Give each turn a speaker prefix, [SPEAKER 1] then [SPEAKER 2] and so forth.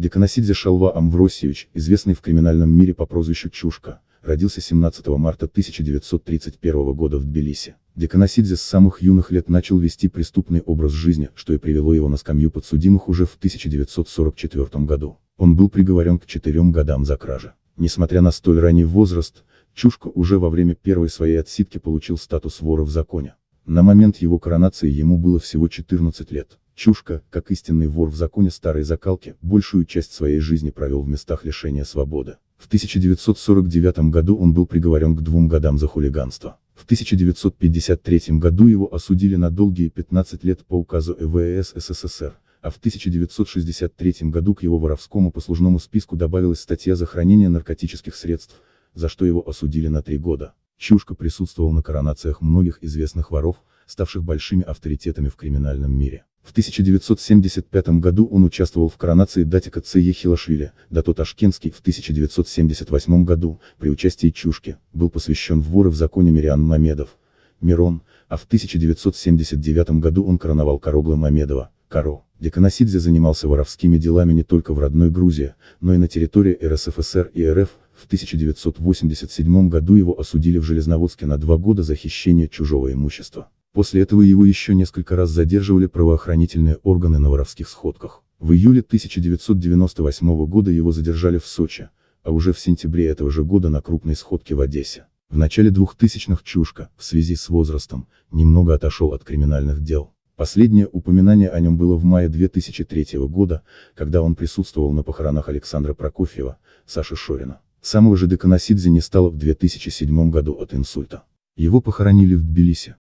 [SPEAKER 1] Деканосидзе Шалва Амвросевич, известный в криминальном мире по прозвищу Чушка, родился 17 марта 1931 года в Тбилиси. Деканосидзе с самых юных лет начал вести преступный образ жизни, что и привело его на скамью подсудимых уже в 1944 году. Он был приговорен к четырем годам за кражи. Несмотря на столь ранний возраст, Чушка уже во время первой своей отсидки получил статус вора в законе. На момент его коронации ему было всего 14 лет. Чушка, как истинный вор в законе старой закалки, большую часть своей жизни провел в местах лишения свободы. В 1949 году он был приговорен к двум годам за хулиганство. В 1953 году его осудили на долгие 15 лет по указу ЭВС СССР, а в 1963 году к его воровскому послужному списку добавилась статья за хранение наркотических средств, за что его осудили на три года. Чушка присутствовал на коронациях многих известных воров, ставших большими авторитетами в криминальном мире. В 1975 году он участвовал в коронации Датика Ц.Е. Хилашвили, дато Ташкентский в 1978 году, при участии Чушки, был посвящен в воры в законе Мириан Мамедов, Мирон, а в 1979 году он короновал Карогла Мамедова, Каро. Деканасидзе занимался воровскими делами не только в родной Грузии, но и на территории РСФСР и РФ, в 1987 году его осудили в Железноводске на два года за хищение чужого имущества. После этого его еще несколько раз задерживали правоохранительные органы на воровских сходках. В июле 1998 года его задержали в Сочи, а уже в сентябре этого же года на крупной сходке в Одессе. В начале 2000-х Чушка, в связи с возрастом, немного отошел от криминальных дел. Последнее упоминание о нем было в мае 2003 года, когда он присутствовал на похоронах Александра Прокофьева, Саши Шорина. Самого же Деканасидзе не стало в 2007 году от инсульта. Его похоронили в Тбилиси.